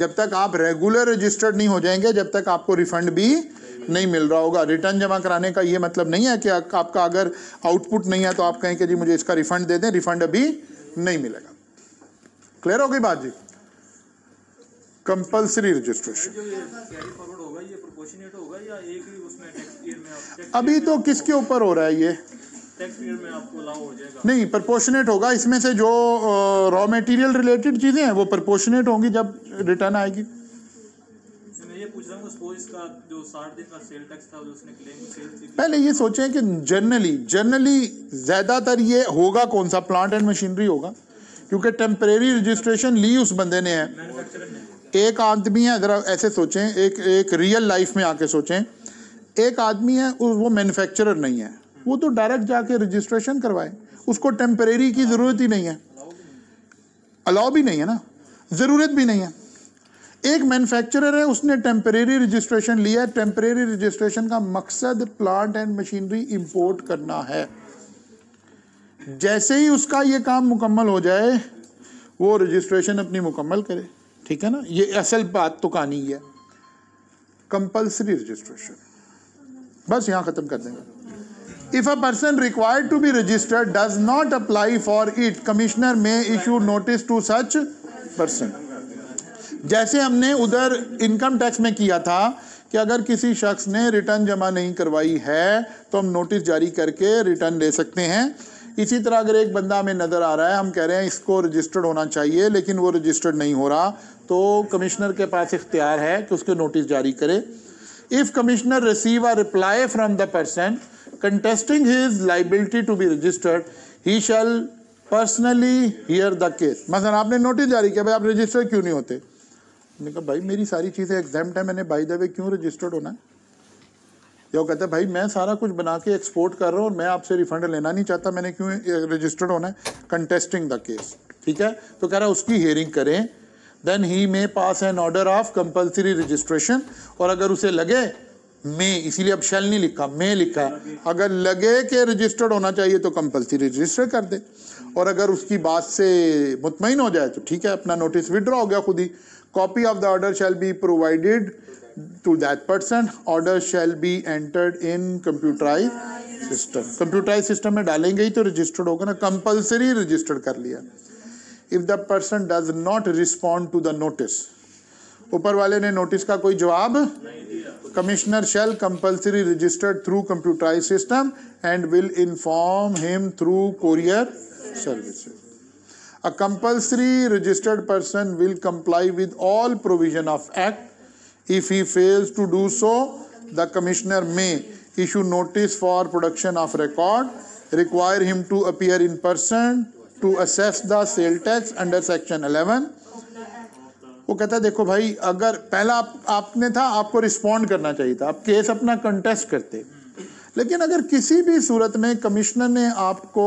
जब तक आप रेगुलर रजिस्टर्ड नहीं हो जाएंगे जब तक आपको रिफंड भी नहीं मिल रहा होगा रिटर्न जमा कराने का ये मतलब नहीं है कि आपका अगर आउटपुट नहीं है तो आप कहें कि जी मुझे इसका रिफंड दे दें रिफंड अभी नहीं मिलेगा क्लियर हो गई बात जी कंपल्सरी रजिस्ट्रेशन अभी तो किसके ऊपर हो रहा है ये नहीं प्रपोर्शनेट होगा इसमें से जो रॉ मटेरियल रिलेटेड चीज़ें हैं वो प्रपोर्शनेट होंगी जब रिटर्न आएगी पहले ये सोचें कि जनरली जनरली ज़्यादातर ये होगा कौन सा प्लांट एंड मशीनरी होगा क्योंकि टेम्परेरी रजिस्ट्रेशन ली उस बंदे ने है एक आदमी है ज़रा ऐसे सोचें एक एक रियल लाइफ में आके सोचें एक आदमी है वो मैन्युफैक्चरर नहीं है वो तो डायरेक्ट जाके रजिस्ट्रेशन करवाए उसको टेम्परेरी की ज़रूरत ही नहीं है अलाउ भी नहीं है ना ज़रूरत भी नहीं है एक मैन्युफैक्चरर है उसने टेम्परेरी रजिस्ट्रेशन लिया है टेम्परेरी रजिस्ट्रेशन का मकसद प्लांट एंड मशीनरी इंपोर्ट करना है जैसे ही उसका ये काम मुकम्मल हो जाए वो रजिस्ट्रेशन अपनी मुकम्मल करे ठीक है ना ये असल बात तो कहानी है कंपलसरी रजिस्ट्रेशन बस यहाँ ख़त्म कर देंगे if a person required to be registered does not apply for it commissioner may issue notice to such person जैसे हमने उधर इनकम टैक्स में किया था कि अगर किसी शख्स ने रिटर्न जमा नहीं करवाई है तो हम नोटिस जारी करके रिटर्न ले सकते हैं इसी तरह अगर एक बंदा हमें नज़र आ रहा है हम कह रहे हैं इसको रजिस्टर्ड होना चाहिए लेकिन वो रजिस्टर्ड नहीं हो रहा तो कमिश्नर के पास इख्तियार है कि उसके नोटिस जारी करे if commissioner receive a reply from the person contesting his liability to be registered he shall personally hear the case मसलन आपने नोटिस जारी किया भाई आप रजिस्टर क्यों नहीं होते मैंने कहा भाई मेरी सारी चीज़ें एग्जाम्ड है मैंने बाई द वे क्यों रजिस्टर्ड होना है या वो कहता है भाई मैं सारा कुछ बना के एक्सपोर्ट कर रहा हूँ और मैं आपसे रिफंड लेना नहीं चाहता मैंने क्यों रजिस्टर्ड होना है कंटेस्टिंग द केस ठीक है तो कह रहा है उसकी हियरिंग करें then he may pass an order of compulsory registration और अगर उसे लगे मे इसीलिए अब शेल नहीं लिखा मे लिखा अगर लगे कि रजिस्टर्ड होना चाहिए तो कंपल्सरी रजिस्टर कर दे और अगर उसकी बात से मुतमिन हो जाए तो ठीक है अपना नोटिस विदड्रॉ हो गया खुद ही copy of the order shall be provided to that person order shall be entered in computerise system computerise system में डालेंगे ही तो रजिस्टर्ड होगा ना कंपल्सरी रजिस्टर्ड कर लिया if the person does not respond to the notice ऊपर वाले ने नोटिस का कोई जवाब commissioner shall compulsory registered through computerise system and will inform him through courier service A compulsory registered person will comply with all provision of act. If he fails to do so, the commissioner may issue notice for production of record, require him to appear in person, to assess the sale tax under section 11 वो कहता है देखो भाई अगर पहला आप, आपने था आपको रिस्पॉन्ड करना चाहिए था आप केस अपना कंटेस्ट करते लेकिन अगर किसी भी सूरत में कमिश्नर ने आपको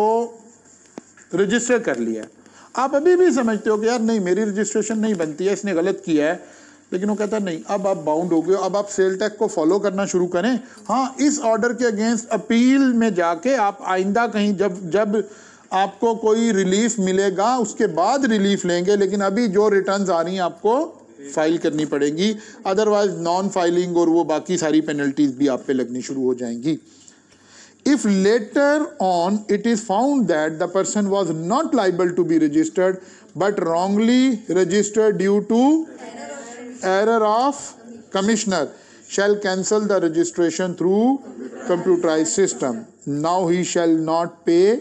रजिस्टर कर लिया आप अभी भी समझते हो कि यार नहीं मेरी रजिस्ट्रेशन नहीं बनती है इसने गलत किया है लेकिन वो कहता है नहीं अब आप बाउंड हो गए अब आप सेल टैक्स को फॉलो करना शुरू करें हाँ इस ऑर्डर के अगेंस्ट अपील में जाके आप आइंदा कहीं जब जब आपको कोई रिलीफ मिलेगा उसके बाद रिलीफ लेंगे लेकिन अभी जो रिटर्न आ रही हैं आपको फाइल करनी पड़ेगी अदरवाइज नॉन फाइलिंग और वो बाकी सारी पेनल्टीज भी आप पे लगनी शुरू हो जाएंगी if later on it is found that the person was not liable to be registered but wrongly registered due to error of commissioner shall cancel the registration through computerized system. Now he shall not pay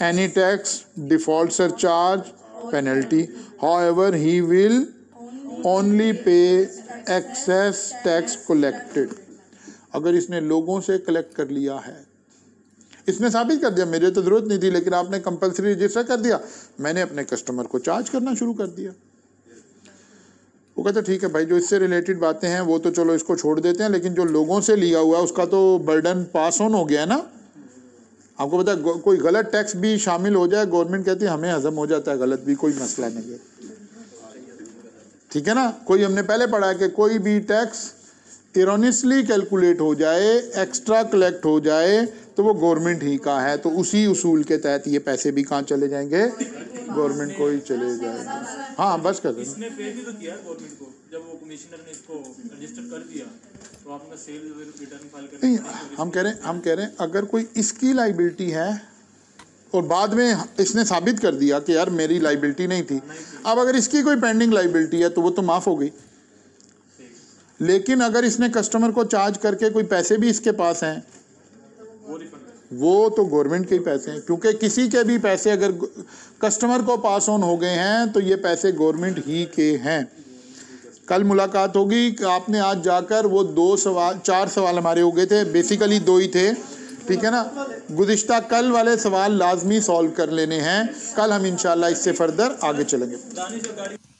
any tax, default surcharge, penalty. However, he will only pay excess tax collected. अगर इसने लोगों से कलेक्ट कर लिया है इसने साबित कर दिया मेरे तो जरूरत नहीं थी लेकिन आपने कंपलसरी रजिस्टर कर दिया मैंने अपने कस्टमर को चार्ज करना शुरू कर दिया वो कहते ठीक है भाई जो इससे रिलेटेड बातें हैं वो तो चलो इसको छोड़ देते हैं लेकिन जो लोगों से लिया हुआ है उसका तो बर्डन पास ऑन हो गया है ना आपको पता है कोई गलत टैक्स भी शामिल हो जाए गवर्नमेंट कहती है हमें हजम हो जाता है गलत भी कोई मसला नहीं है ठीक है ना कोई हमने पहले पढ़ा है कि कोई भी टैक्स इरोनियसली कैलकुलेट हो जाए एक्स्ट्रा कलेक्ट हो जाए तो वो गवर्नमेंट ही का है तो उसी उसूल के तहत ये पैसे भी कहाँ चले जाएंगे गवर्नमेंट को ही चले जाएंगे हाँ बस कर देना तो तो हम कह रहे हैं हम कह रहे हैं अगर कोई इसकी लाइबिलिटी है और बाद में इसने साबित कर दिया कि यार मेरी लाइबिलिटी नहीं थी अब अगर इसकी कोई पेंडिंग लाइबिलिटी है तो वो तो माफ़ हो गई लेकिन अगर इसने कस्टमर को चार्ज करके कोई पैसे भी इसके पास हैं वो तो गवर्नमेंट के ही पैसे हैं क्योंकि किसी के भी पैसे अगर कस्टमर को पास ऑन हो गए हैं तो ये पैसे गवर्नमेंट ही के हैं कल मुलाकात होगी आपने आज जाकर वो दो सवाल चार सवाल हमारे हो गए थे बेसिकली दो ही थे ठीक है ना गुज्त कल वाले सवाल लाजमी सॉल्व कर लेने हैं कल हम इनशाला इससे फर्दर आगे चलेंगे